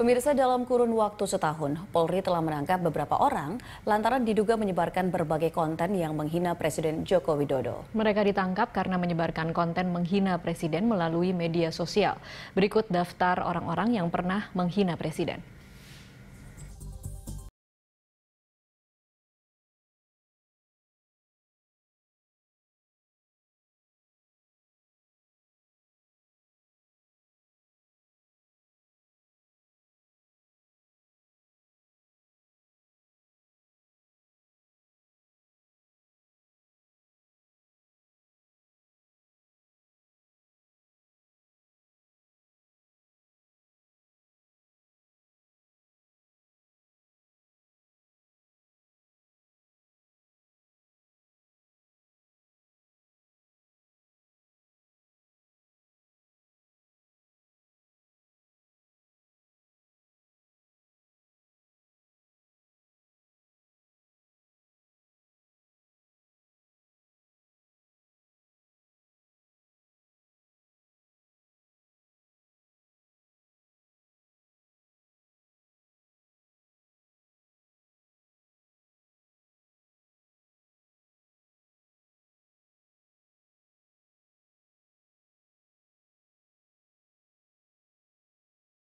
Pemirsa dalam kurun waktu setahun, Polri telah menangkap beberapa orang lantaran diduga menyebarkan berbagai konten yang menghina Presiden Joko Widodo. Mereka ditangkap karena menyebarkan konten menghina Presiden melalui media sosial. Berikut daftar orang-orang yang pernah menghina Presiden.